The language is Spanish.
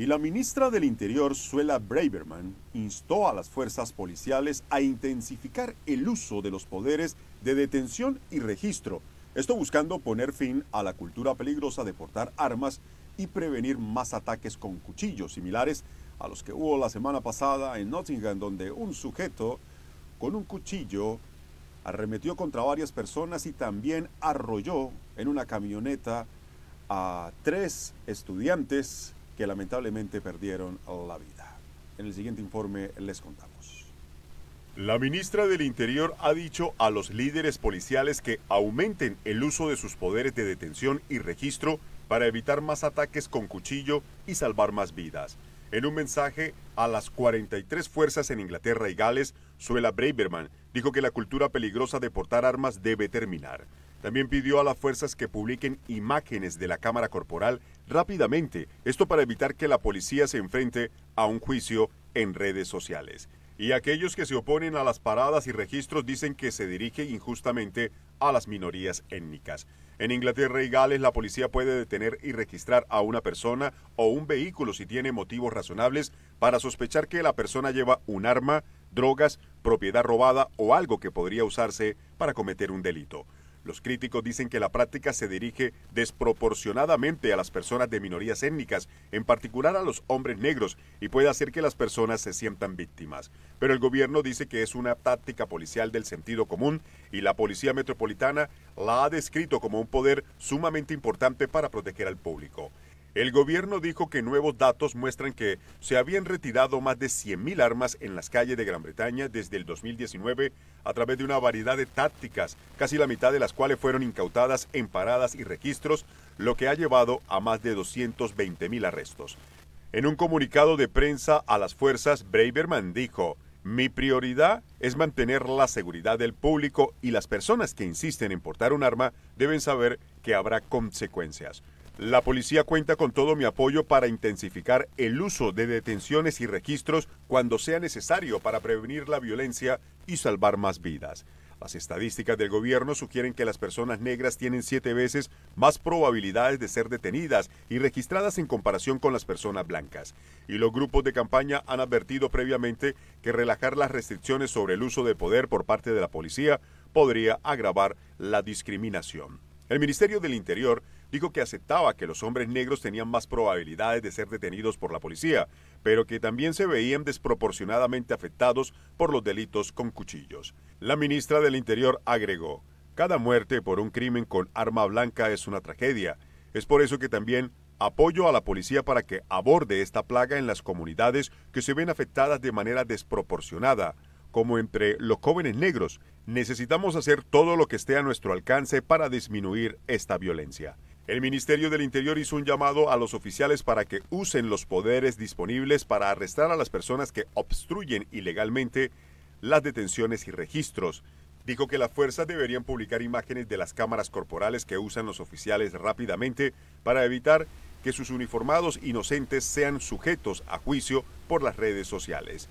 y la ministra del Interior, Suela Braverman, instó a las fuerzas policiales a intensificar el uso de los poderes de detención y registro, esto buscando poner fin a la cultura peligrosa de portar armas y prevenir más ataques con cuchillos similares a los que hubo la semana pasada en Nottingham, donde un sujeto con un cuchillo arremetió contra varias personas y también arrolló en una camioneta a tres estudiantes que lamentablemente perdieron la vida. En el siguiente informe les contamos. La ministra del Interior ha dicho a los líderes policiales que aumenten el uso de sus poderes de detención y registro para evitar más ataques con cuchillo y salvar más vidas. En un mensaje a las 43 fuerzas en Inglaterra y Gales, Suela Braverman dijo que la cultura peligrosa de portar armas debe terminar. También pidió a las fuerzas que publiquen imágenes de la cámara corporal rápidamente, esto para evitar que la policía se enfrente a un juicio en redes sociales. Y aquellos que se oponen a las paradas y registros dicen que se dirige injustamente a las minorías étnicas. En Inglaterra y Gales la policía puede detener y registrar a una persona o un vehículo si tiene motivos razonables para sospechar que la persona lleva un arma, drogas, propiedad robada o algo que podría usarse para cometer un delito. Los críticos dicen que la práctica se dirige desproporcionadamente a las personas de minorías étnicas, en particular a los hombres negros, y puede hacer que las personas se sientan víctimas. Pero el gobierno dice que es una táctica policial del sentido común y la Policía Metropolitana la ha descrito como un poder sumamente importante para proteger al público. El gobierno dijo que nuevos datos muestran que se habían retirado más de 100.000 armas en las calles de Gran Bretaña desde el 2019 a través de una variedad de tácticas, casi la mitad de las cuales fueron incautadas en paradas y registros, lo que ha llevado a más de 220.000 arrestos. En un comunicado de prensa a las fuerzas, Braverman dijo, mi prioridad es mantener la seguridad del público y las personas que insisten en portar un arma deben saber que habrá consecuencias. La policía cuenta con todo mi apoyo para intensificar el uso de detenciones y registros cuando sea necesario para prevenir la violencia y salvar más vidas. Las estadísticas del gobierno sugieren que las personas negras tienen siete veces más probabilidades de ser detenidas y registradas en comparación con las personas blancas. Y los grupos de campaña han advertido previamente que relajar las restricciones sobre el uso de poder por parte de la policía podría agravar la discriminación. El Ministerio del Interior dijo que aceptaba que los hombres negros tenían más probabilidades de ser detenidos por la policía, pero que también se veían desproporcionadamente afectados por los delitos con cuchillos. La ministra del Interior agregó, cada muerte por un crimen con arma blanca es una tragedia. Es por eso que también apoyo a la policía para que aborde esta plaga en las comunidades que se ven afectadas de manera desproporcionada, como entre los jóvenes negros. Necesitamos hacer todo lo que esté a nuestro alcance para disminuir esta violencia. El Ministerio del Interior hizo un llamado a los oficiales para que usen los poderes disponibles para arrestar a las personas que obstruyen ilegalmente las detenciones y registros. Dijo que las fuerzas deberían publicar imágenes de las cámaras corporales que usan los oficiales rápidamente para evitar que sus uniformados inocentes sean sujetos a juicio por las redes sociales.